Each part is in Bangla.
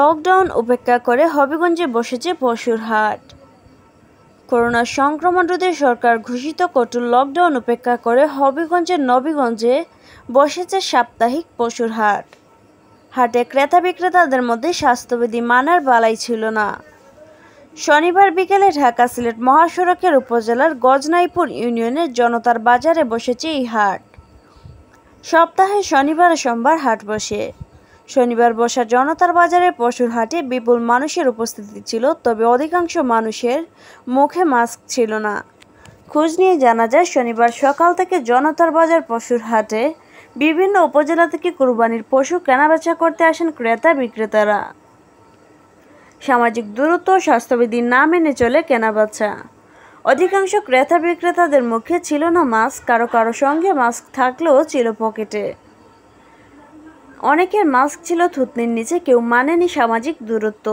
লকডাউন উপেক্ষা করে হবিগঞ্জে বসেছে পশুর হাট করোনা সংক্রমণ রোধে সরকার ঘোষিত কঠোর লকডাউন উপেক্ষা করে হবিগঞ্জের নবীগঞ্জে বসেছে সাপ্তাহিক পশুর হাট হাটে ক্রেতা বিক্রেতাদের মধ্যে স্বাস্থ্যবিধি মানার বালাই ছিল না শনিবার বিকেলে ঢাকা সিলেট মহাসড়কের উপজেলার গজনাইপুর ইউনিয়নের জনতার বাজারে বসেছে এই হাট সপ্তাহে শনিবার সোমবার হাট বসে শনিবার বসা জনতার বাজারে পশুর হাটে বিপুল মানুষের উপস্থিতি ছিল তবে অধিকাংশ মানুষের মুখে মাস্ক ছিল না খোঁজ নিয়ে জানা যায় শনিবার সকাল থেকে জনতার বাজার পশুর হাটে বিভিন্ন উপজেলা থেকে কোরবানির পশু কেনাবেচা করতে আসেন ক্রেতা বিক্রেতারা সামাজিক দূরত্ব স্বাস্থ্যবিধি না মেনে চলে কেনাবেচা অধিকাংশ ক্রেতা বিক্রেতাদের মুখে ছিল না মাস্ক কারো কারো সঙ্গে মাস্ক থাকলেও ছিল পকেটে অনেকের মাস্ক ছিল থুতনির নিচে কেউ মানেনি সামাজিক দূরত্ব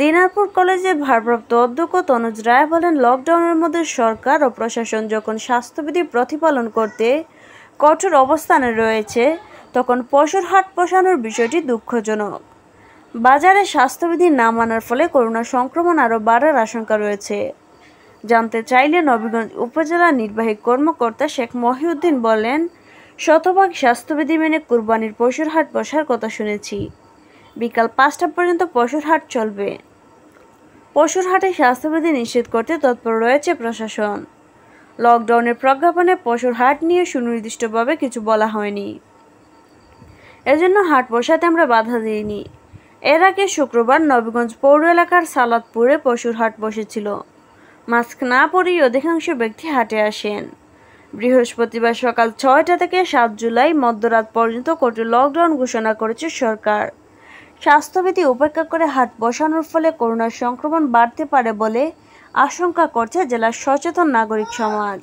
দিনারপুর কলেজের ভারপ্রাপ্ত অধ্যক্ষ তনুজ রায় বলেন লকডাউনের মধ্যে সরকার ও প্রশাসন যখন স্বাস্থ্যবিধি প্রতিপালন করতে কঠোর অবস্থানে রয়েছে তখন পশুর হাট পোষানোর বিষয়টি দুঃখজনক বাজারে স্বাস্থ্যবিধি না মানার ফলে করোনা সংক্রমণ আরও বাড়ার আশঙ্কা রয়েছে জানতে চাইলে নবীগঞ্জ উপজেলা নির্বাহী কর্মকর্তা শেখ মহিউদ্দিন বলেন শতভাগ স্বাস্থ্যবিধি মেনে কুরবানির পশুর হাট বসার কথা শুনেছি বিকাল পাঁচটা পর্যন্ত পশুর হাট চলবে পশুর হাটে স্বাস্থ্যবিধি নিশ্চিত করতে তৎপর রয়েছে প্রশাসন লকডাউনের প্রজ্ঞাপনে পশুর হাট নিয়ে সুনির্দিষ্টভাবে কিছু বলা হয়নি এজন্য হাট বসাতে আমরা বাধা দিইনি এর আগে শুক্রবার নবীগঞ্জ পৌর এলাকার সালাদপুরে পশুর হাট বসেছিল মাস্ক না পরেই অধিকাংশ ব্যক্তি হাটে আসেন বৃহস্পতিবার সকাল ছয়টা থেকে সাত জুলাই মধ্যরাত পর্যন্ত কঠোর লকডাউন ঘোষণা করেছে সরকার স্বাস্থ্যবিধি উপেক্ষা করে হাট বসানোর ফলে করোনার সংক্রমণ বাড়তে পারে বলে আশঙ্কা করছে জেলার সচেতন নাগরিক সমাজ